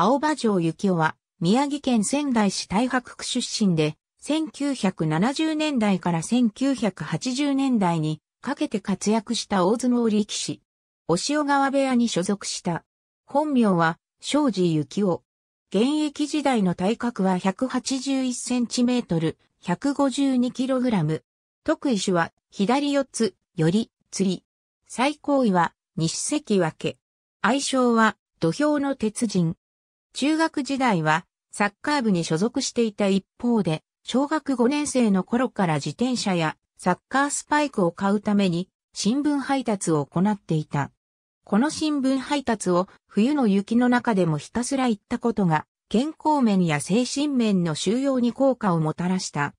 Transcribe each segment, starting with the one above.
青葉城幸雄は、宮城県仙台市太白区出身で、1970年代から1980年代にかけて活躍した大相撲力士。押尾川部屋に所属した。本名は、庄司幸雄。現役時代の体格は1 8 1トル、1 5 2ラム。得意種は、左四つ、より、釣り。最高位は、西関脇。愛称は、土俵の鉄人。中学時代はサッカー部に所属していた一方で、小学5年生の頃から自転車やサッカースパイクを買うために新聞配達を行っていた。この新聞配達を冬の雪の中でもひたすら行ったことが健康面や精神面の収容に効果をもたらした。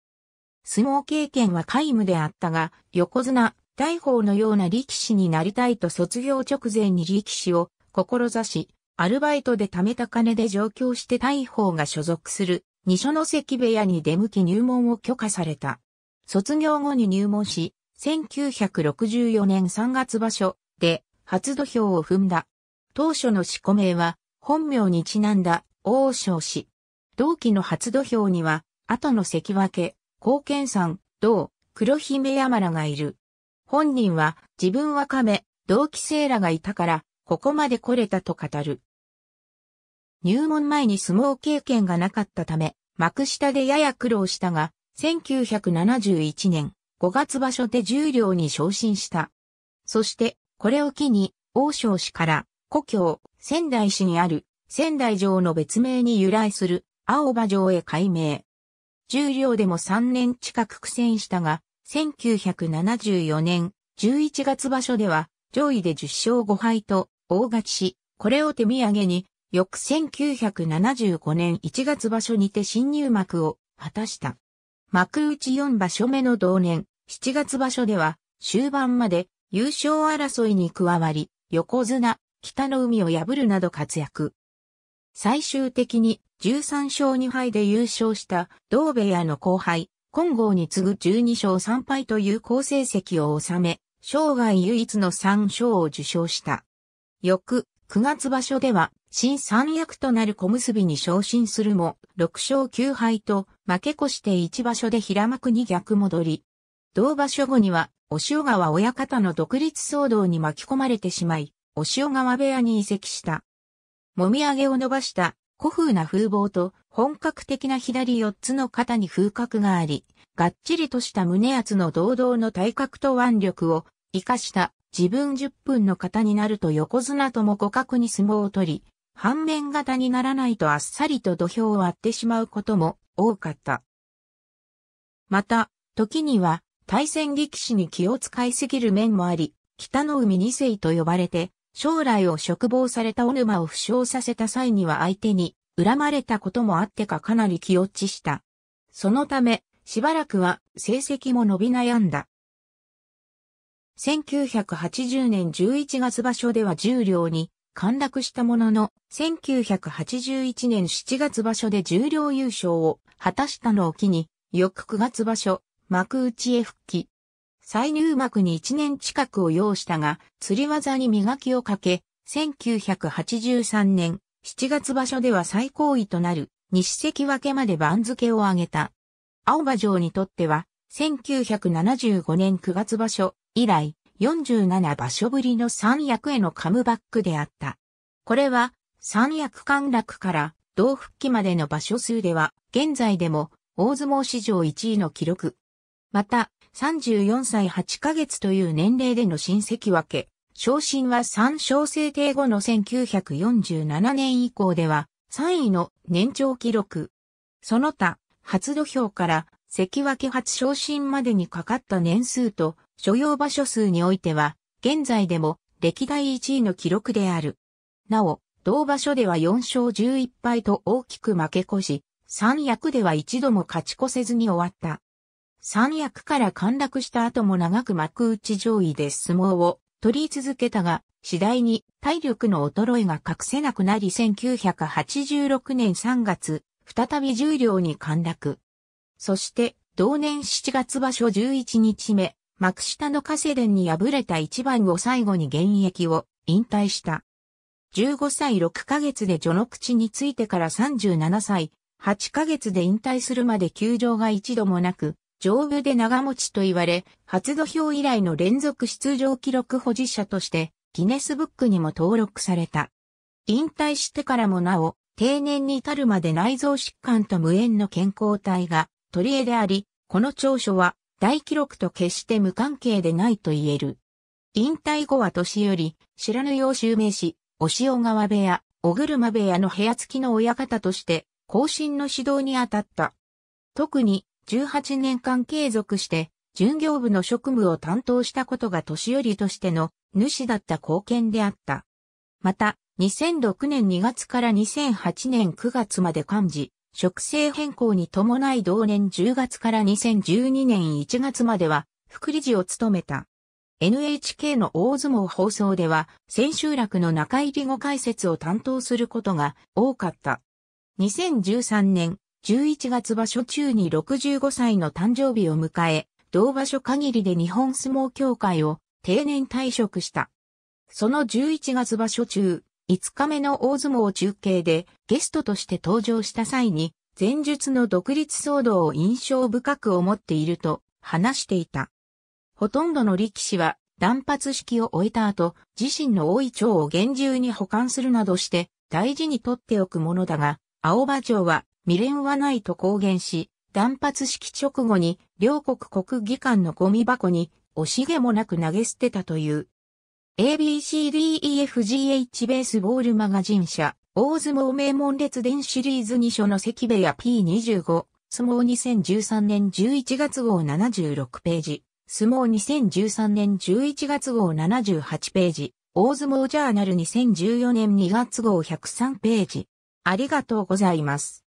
相撲経験は皆無であったが、横綱、大宝のような力士になりたいと卒業直前に力士を志し、アルバイトで貯めた金で上京して大砲が所属する二所の関部屋に出向き入門を許可された。卒業後に入門し、1964年3月場所で初土俵を踏んだ。当初の四股名は本名にちなんだ王将氏。同期の初土俵には後の関脇、健さん、同、黒姫山らがいる。本人は自分は亀、同期生らがいたからここまで来れたと語る。入門前に相撲経験がなかったため、幕下でやや苦労したが、1971年5月場所で十両に昇進した。そして、これを機に、王将氏から故郷、仙台市にある仙台城の別名に由来する青葉城へ改名。十両でも3年近く苦戦したが、1974年11月場所では上位で10勝5敗と大勝ちし、これを手土産に翌1975年1月場所にて新入幕を果たした。幕内4場所目の同年、7月場所では、終盤まで優勝争いに加わり、横綱、北の海を破るなど活躍。最終的に13勝2敗で優勝した同部屋の後輩、金剛に次ぐ12勝3敗という好成績を収め、生涯唯一の3勝を受賞した。翌9月場所では、新三役となる小結に昇進するも、6勝9敗と、負け越して1場所で平幕に逆戻り。同場所後には、押尾川親方の独立騒動に巻き込まれてしまい、押尾川部屋に移籍した。もみあげを伸ばした古風な風貌と本格的な左4つの肩に風格があり、がっちりとした胸厚の堂々の体格と腕力を活かした自分10分の型になると横綱とも互角に相撲を取り、反面型にならないとあっさりと土俵を割ってしまうことも多かった。また、時には対戦力士に気を使いすぎる面もあり、北の海二世と呼ばれて、将来を嘱望された小沼を負傷させた際には相手に恨まれたこともあってかかなり気落ちした。そのため、しばらくは成績も伸び悩んだ。1980年11月場所では十両に陥落したものの、1981年7月場所で十両優勝を果たしたのを機に、翌9月場所、幕内へ復帰。再入幕に1年近くを要したが、釣り技に磨きをかけ、1983年7月場所では最高位となる西関脇まで番付を上げた。青葉城にとっては1975年9月場所以来47場所ぶりの三役へのカムバックであった。これは三役陥落から同復帰までの場所数では現在でも大相撲史上1位の記録。また34歳8ヶ月という年齢での親戚分け、昇進は3小制定後の1947年以降では3位の年長記録。その他、初土俵から関脇初昇進までにかかった年数と所要場所数においては、現在でも歴代1位の記録である。なお、同場所では4勝11敗と大きく負け越し、三役では一度も勝ち越せずに終わった。三役から陥落した後も長く幕内上位で相撲を取り続けたが、次第に体力の衰えが隠せなくなり1986年3月、再び重量に陥落。そして、同年7月場所11日目、幕下の加瀬殿に敗れた一番を最後に現役を引退した。15歳6ヶ月で序の口についてから37歳、8ヶ月で引退するまで休場が一度もなく、丈夫で長持ちと言われ、初土俵以来の連続出場記録保持者として、ギネスブックにも登録された。引退してからもなお、定年に至るまで内臓疾患と無縁の健康体が取り柄であり、この長所は大記録と決して無関係でないと言える。引退後は年より、知らぬよう襲名し、お塩川部屋、小車部屋の部屋付きの親方として、後進の指導に当たった。特に、18年間継続して、巡業部の職務を担当したことが年寄りとしての主だった貢献であった。また、2006年2月から2008年9月まで幹事、職制変更に伴い同年10月から2012年1月までは副理事を務めた。NHK の大相撲放送では、千秋楽の中入り後解説を担当することが多かった。2013年11月場所中に65歳の誕生日を迎え、同場所限りで日本相撲協会を定年退職した。その11月場所中、5日目の大相撲中継でゲストとして登場した際に、前述の独立騒動を印象深く思っていると話していた。ほとんどの力士は断髪式を終えた後、自身の多い蝶を厳重に保管するなどして大事に取っておくものだが、青葉蝶は未練はないと公言し、断髪式直後に両国国技館のゴミ箱に惜しげもなく投げ捨てたという ABCDEFGH ベースボールマガジン社、大相撲名門列伝シリーズ2書の関部屋 P25、相撲2013年11月号76ページ、相撲2013年11月号78ページ、大相撲ジャーナル2014年2月号103ページ。ありがとうございます。